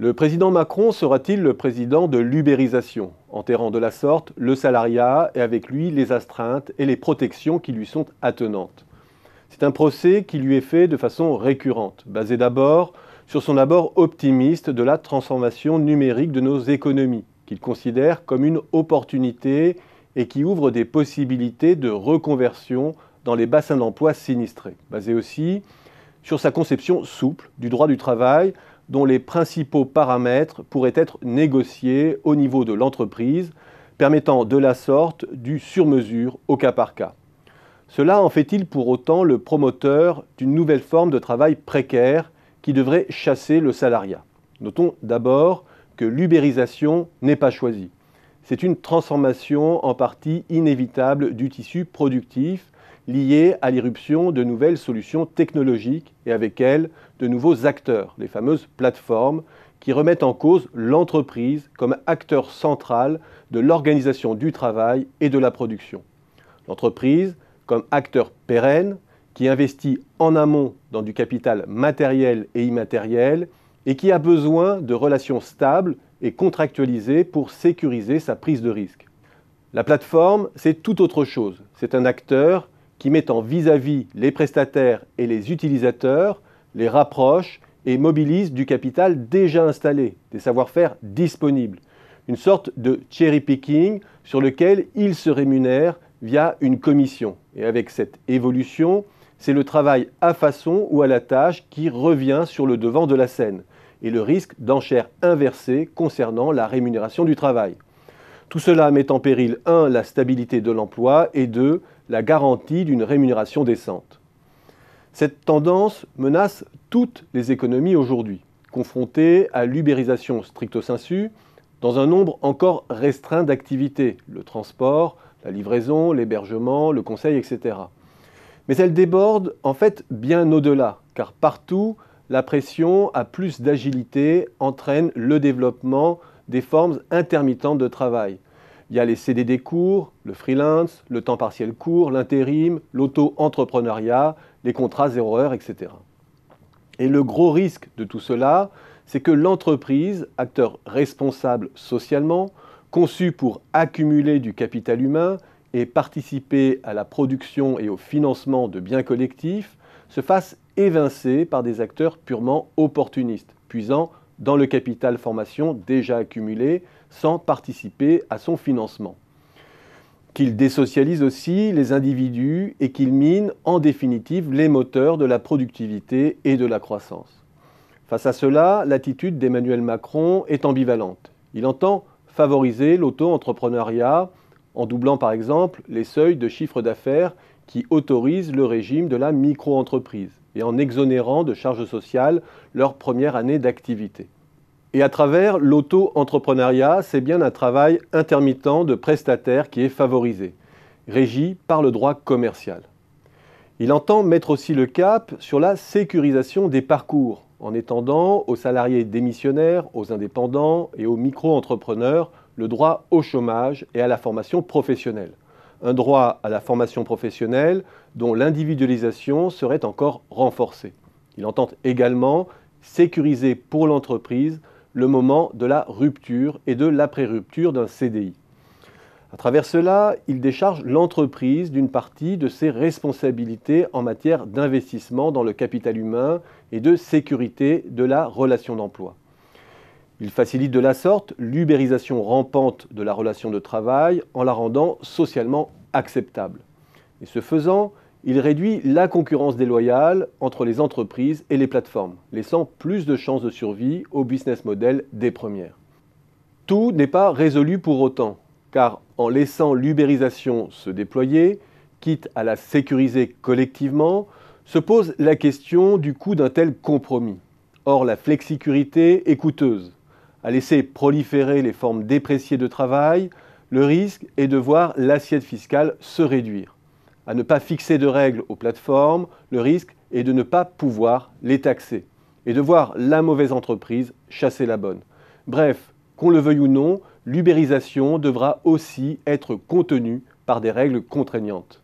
Le président Macron sera-t-il le président de l'ubérisation, enterrant de la sorte le salariat et avec lui les astreintes et les protections qui lui sont attenantes C'est un procès qui lui est fait de façon récurrente, basé d'abord sur son abord optimiste de la transformation numérique de nos économies, qu'il considère comme une opportunité et qui ouvre des possibilités de reconversion dans les bassins d'emploi sinistrés, basé aussi sur sa conception souple du droit du travail dont les principaux paramètres pourraient être négociés au niveau de l'entreprise, permettant de la sorte du sur-mesure au cas par cas. Cela en fait-il pour autant le promoteur d'une nouvelle forme de travail précaire qui devrait chasser le salariat Notons d'abord que l'ubérisation n'est pas choisie. C'est une transformation en partie inévitable du tissu productif liées à l'irruption de nouvelles solutions technologiques et avec elles de nouveaux acteurs, les fameuses plateformes, qui remettent en cause l'entreprise comme acteur central de l'organisation du travail et de la production. L'entreprise comme acteur pérenne qui investit en amont dans du capital matériel et immatériel et qui a besoin de relations stables et contractualisées pour sécuriser sa prise de risque. La plateforme, c'est tout autre chose. C'est un acteur qui met en vis-à-vis les prestataires et les utilisateurs, les rapproche et mobilise du capital déjà installé, des savoir-faire disponibles. Une sorte de cherry-picking sur lequel ils se rémunèrent via une commission. Et avec cette évolution, c'est le travail à façon ou à la tâche qui revient sur le devant de la scène et le risque d'enchères inversées concernant la rémunération du travail. Tout cela met en péril 1. la stabilité de l'emploi et 2 la garantie d'une rémunération décente. Cette tendance menace toutes les économies aujourd'hui, confrontées à l'ubérisation stricto sensu, dans un nombre encore restreint d'activités, le transport, la livraison, l'hébergement, le conseil, etc. Mais elle déborde en fait bien au-delà, car partout, la pression à plus d'agilité entraîne le développement des formes intermittentes de travail, il y a les CDD courts, le freelance, le temps partiel court, l'intérim, l'auto-entrepreneuriat, les contrats zéro heure, etc. Et le gros risque de tout cela, c'est que l'entreprise, acteur responsable socialement, conçue pour accumuler du capital humain et participer à la production et au financement de biens collectifs, se fasse évincer par des acteurs purement opportunistes, puisant dans le capital formation déjà accumulé sans participer à son financement. Qu'il désocialise aussi les individus et qu'il mine en définitive les moteurs de la productivité et de la croissance. Face à cela, l'attitude d'Emmanuel Macron est ambivalente. Il entend favoriser l'auto-entrepreneuriat en doublant par exemple les seuils de chiffre d'affaires qui autorisent le régime de la micro-entreprise et en exonérant de charges sociales leur première année d'activité. Et à travers l'auto-entrepreneuriat, c'est bien un travail intermittent de prestataire qui est favorisé, régi par le droit commercial. Il entend mettre aussi le cap sur la sécurisation des parcours, en étendant aux salariés démissionnaires, aux indépendants et aux micro-entrepreneurs le droit au chômage et à la formation professionnelle un droit à la formation professionnelle dont l'individualisation serait encore renforcée. Il entend également sécuriser pour l'entreprise le moment de la rupture et de l'après-rupture d'un CDI. À travers cela, il décharge l'entreprise d'une partie de ses responsabilités en matière d'investissement dans le capital humain et de sécurité de la relation d'emploi. Il facilite de la sorte l'ubérisation rampante de la relation de travail en la rendant socialement acceptable. Et ce faisant, il réduit la concurrence déloyale entre les entreprises et les plateformes, laissant plus de chances de survie au business model des premières. Tout n'est pas résolu pour autant, car en laissant l'ubérisation se déployer, quitte à la sécuriser collectivement, se pose la question du coût d'un tel compromis. Or, la flexicurité est coûteuse à laisser proliférer les formes dépréciées de travail, le risque est de voir l'assiette fiscale se réduire. À ne pas fixer de règles aux plateformes, le risque est de ne pas pouvoir les taxer et de voir la mauvaise entreprise chasser la bonne. Bref, qu'on le veuille ou non, l'ubérisation devra aussi être contenue par des règles contraignantes.